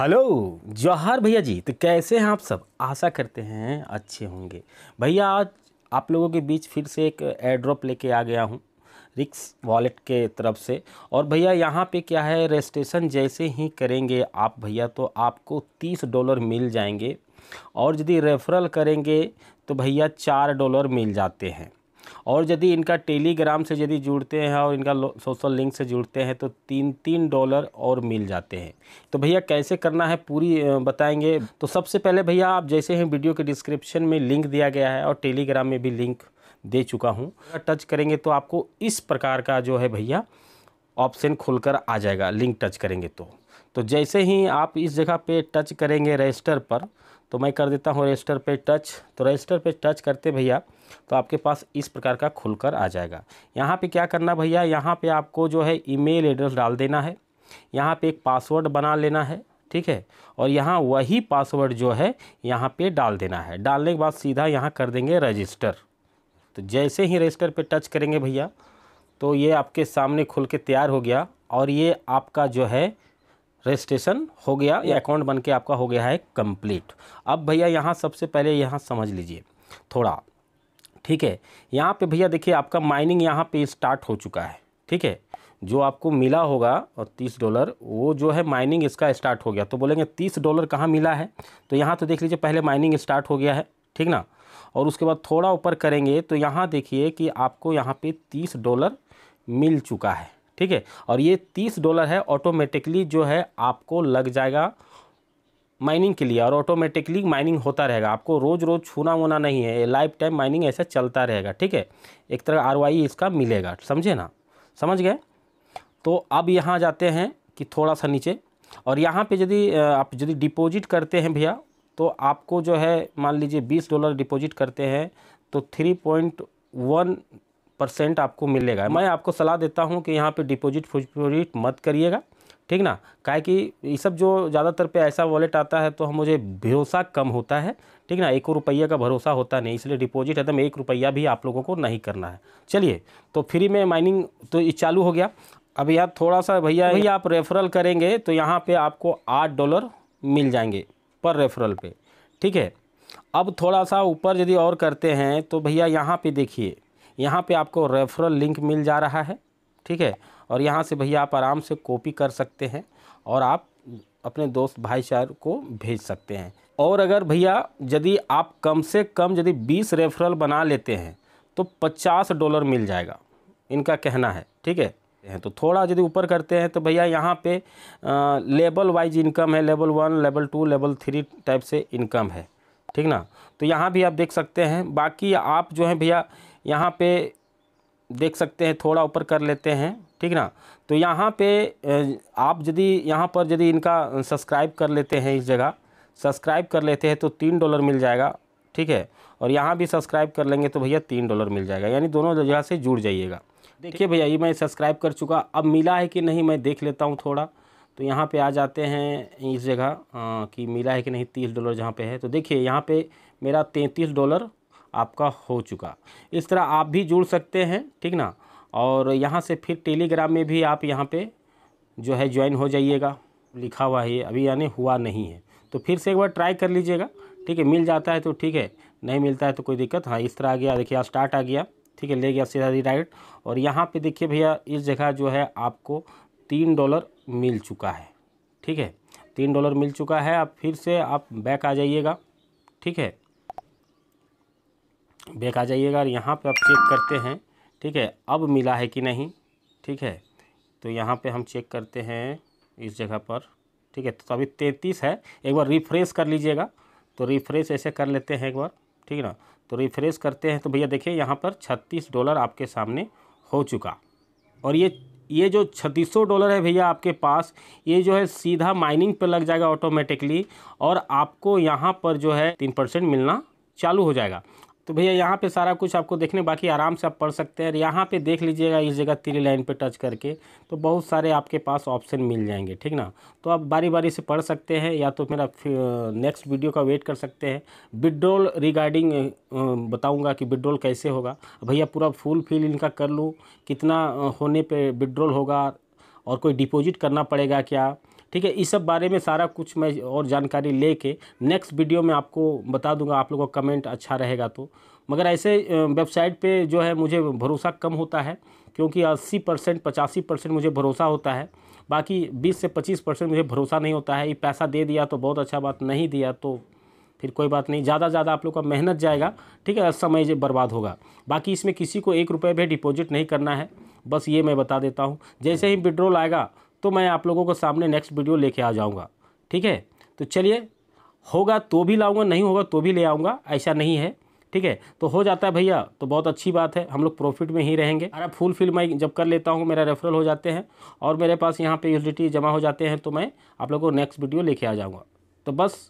hello Jawahar भैया जी तो कैसे हैं आप सब आशा करते हैं अच्छे होंगे भैया आज आप लोगों के बीच फिर से एक एड्रॉप लेके आ गया हूँ रिक्स वॉलेट के तरफ से और भैया यहाँ पे क्या है रजिस्ट्रेशन जैसे ही करेंगे आप भैया तो आपको तीस डॉलर मिल जाएंगे और यदि रेफरल करेंगे तो भैया चार डॉलर मिल जाते हैं और यदि इनका टेलीग्राम से यदि जुड़ते हैं और इनका सोशल लिंक से जुड़ते हैं तो तीन तीन डॉलर और मिल जाते हैं तो भैया कैसे करना है पूरी बताएंगे तो सबसे पहले भैया आप जैसे ही वीडियो के डिस्क्रिप्शन में लिंक दिया गया है और टेलीग्राम में भी लिंक दे चुका हूँ टच करेंगे तो आपको इस प्रकार का जो है भैया ऑप्शन खुलकर आ जाएगा लिंक टच करेंगे तो तो जैसे ही आप इस जगह पे टच करेंगे रजिस्टर पर तो मैं कर देता हूँ रजिस्टर पे टच तो रजिस्टर पे टच करते भैया तो आपके पास इस प्रकार का खुलकर आ जाएगा यहाँ पे क्या करना भैया यहाँ पे आपको जो है ईमेल एड्रेस डाल देना है यहाँ पे एक पासवर्ड बना लेना है ठीक है और यहाँ वही पासवर्ड जो है यहाँ पे डाल देना है डालने के बाद सीधा यहाँ कर देंगे रजिस्टर तो जैसे ही रजिस्टर पर टच करेंगे भैया तो ये आपके सामने खुल के तैयार हो गया और ये आपका जो है रजिस्ट्रेशन हो गया या अकाउंट बन के आपका हो गया है कंप्लीट अब भैया यहाँ सबसे पहले यहाँ समझ लीजिए थोड़ा ठीक है यहाँ पे भैया देखिए आपका माइनिंग यहाँ पे स्टार्ट हो चुका है ठीक है जो आपको मिला होगा और तीस डॉलर वो जो है माइनिंग इसका स्टार्ट हो गया तो बोलेंगे तीस डॉलर कहाँ मिला है तो यहाँ तो देख लीजिए पहले माइनिंग स्टार्ट हो गया है ठीक ना और उसके बाद थोड़ा ऊपर करेंगे तो यहाँ देखिए कि आपको यहाँ पर तीस डॉलर मिल चुका है ठीक है और ये तीस डॉलर है ऑटोमेटिकली जो है आपको लग जाएगा माइनिंग के लिए और ऑटोमेटिकली माइनिंग होता रहेगा आपको रोज़ रोज़ छूना वूना नहीं है लाइफ टाइम माइनिंग ऐसा चलता रहेगा ठीक है एक तरह आर इसका मिलेगा समझे ना समझ गए तो अब यहाँ जाते हैं कि थोड़ा सा नीचे और यहाँ पे यदि आप यदि डिपॉजिट करते हैं भैया तो आपको जो है मान लीजिए बीस डॉलर डिपॉजिट करते हैं तो थ्री पॉइंट वन परसेंट आपको मिलेगा मैं आपको सलाह देता हूँ कि यहाँ पर डिपॉजिट फिपोजिट मत करिएगा ठीक ना काहे कि ये सब जो ज़्यादातर पे ऐसा वॉलेट आता है तो हम मुझे भरोसा कम होता है ठीक ना एक रुपया का भरोसा होता नहीं इसलिए डिपॉजिट एकदम तो एक रुपया भी आप लोगों को नहीं करना है चलिए तो फ्री में माइनिंग तो चालू हो गया अब यार थोड़ा सा भैया ही आप रेफरल करेंगे तो यहाँ पर आपको आठ डॉलर मिल जाएंगे पर रेफरल पर ठीक है अब थोड़ा सा ऊपर यदि और करते हैं तो भैया यहाँ पर देखिए यहाँ पे आपको रेफरल लिंक मिल जा रहा है ठीक है और यहाँ से भैया आप आराम से कॉपी कर सकते हैं और आप अपने दोस्त भाईचार को भेज सकते हैं और अगर भैया यदि आप कम से कम यदि 20 रेफरल बना लेते हैं तो 50 डॉलर मिल जाएगा इनका कहना है ठीक है हैं तो थोड़ा यदि ऊपर करते हैं तो भैया यहाँ पे आ, लेवल वाइज इनकम है level one level two level three type से इनकम है ठीक ना तो यहाँ भी आप देख सकते हैं बाकी आप जो हैं भैया यहाँ पे देख सकते हैं थोड़ा ऊपर कर लेते हैं ठीक ना तो यहाँ पे आप यदि यहाँ पर यदि इनका सब्सक्राइब कर लेते हैं इस जगह सब्सक्राइब कर लेते हैं तो तीन डॉलर मिल जाएगा ठीक है और यहाँ भी सब्सक्राइब कर लेंगे तो भैया तीन डॉलर मिल जाएगा यानी दोनों जगह से जुड़ जाइएगा देखिए भैया ये मैं सब्सक्राइब कर चुका अब मिला है कि नहीं मैं देख लेता हूँ थोड़ा तो यहाँ पे आ जाते हैं इस जगह कि मिला है कि नहीं तीस डॉलर जहाँ पे है तो देखिए यहाँ पे मेरा तैंतीस डॉलर आपका हो चुका इस तरह आप भी जुड़ सकते हैं ठीक ना और यहाँ से फिर टेलीग्राम में भी आप यहाँ पे जो है ज्वाइन हो जाइएगा लिखा हुआ है अभी यानी हुआ नहीं है तो फिर से एक बार ट्राई कर लीजिएगा ठीक है मिल जाता है तो ठीक है नहीं मिलता है तो कोई दिक्कत हाँ इस तरह आ गया देखिए स्टार्ट आ गया ठीक है ले गया सीधा राइट और यहाँ पे देखिए भैया इस जगह जो है आपको तीन डॉलर मिल चुका है ठीक है तीन डॉलर मिल चुका है आप फिर से आप बैक आ जाइएगा ठीक है बैक आ जाइएगा और यहाँ पे आप चेक करते हैं ठीक है अब मिला है कि नहीं ठीक है तो यहाँ पे हम चेक करते हैं इस जगह पर ठीक है तो अभी तैंतीस है एक बार रिफ्रेश कर लीजिएगा तो रिफ्रेश ऐसे कर लेते हैं एक बार ठीक है ना तो रिफ्रेश करते हैं तो भैया देखिए यहाँ पर छत्तीस डॉलर आपके सामने हो चुका और ये ये जो छत्तीसों डॉलर है भैया आपके पास ये जो है सीधा माइनिंग पे लग जाएगा ऑटोमेटिकली और आपको यहाँ पर जो है तीन परसेंट मिलना चालू हो जाएगा तो भैया यहाँ पे सारा कुछ आपको देखने बाकी आराम से आप पढ़ सकते हैं और यहाँ पे देख लीजिएगा इस जगह तीन लाइन पे टच करके तो बहुत सारे आपके पास ऑप्शन मिल जाएंगे ठीक ना तो आप बारी बारी से पढ़ सकते हैं या तो मेरा नेक्स्ट वीडियो का वेट कर सकते हैं विड्रोल रिगार्डिंग बताऊँगा कि विड्रोल कैसे होगा भैया पूरा फुल फिल इनका कर लूँ कितना होने पर विड्रोल होगा और कोई डिपोजिट करना पड़ेगा क्या ठीक है इस सब बारे में सारा कुछ मैं और जानकारी लेके नेक्स्ट वीडियो में आपको बता दूंगा आप लोगों का कमेंट अच्छा रहेगा तो मगर ऐसे वेबसाइट पे जो है मुझे भरोसा कम होता है क्योंकि 80 परसेंट पचासी परसेंट मुझे भरोसा होता है बाकी 20 से 25 परसेंट मुझे भरोसा नहीं होता है ये पैसा दे दिया तो बहुत अच्छा बात नहीं दिया तो फिर कोई बात नहीं ज़्यादा ज़्यादा आप लोग का मेहनत जाएगा ठीक है समय जो बर्बाद होगा बाकी इसमें किसी को एक रुपये भी डिपॉजिट नहीं करना है बस ये मैं बता देता हूँ जैसे ही विड्रॉल आएगा तो मैं आप लोगों को सामने नेक्स्ट वीडियो लेके आ जाऊँगा ठीक है तो चलिए होगा तो भी लाऊंगा नहीं होगा तो भी ले आऊँगा ऐसा नहीं है ठीक है तो हो जाता है भैया तो बहुत अच्छी बात है हम लोग प्रॉफिट में ही रहेंगे अरे फुल फिल मैं जब कर लेता हूँ मेरा रेफरल हो जाते हैं और मेरे पास यहाँ पे यूटिलिटी जमा हो जाते हैं तो मैं आप लोगों को नेक्स्ट वीडियो लेके आ जाऊँगा तो बस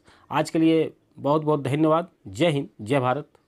आज के लिए बहुत बहुत धन्यवाद जय हिंद जय भारत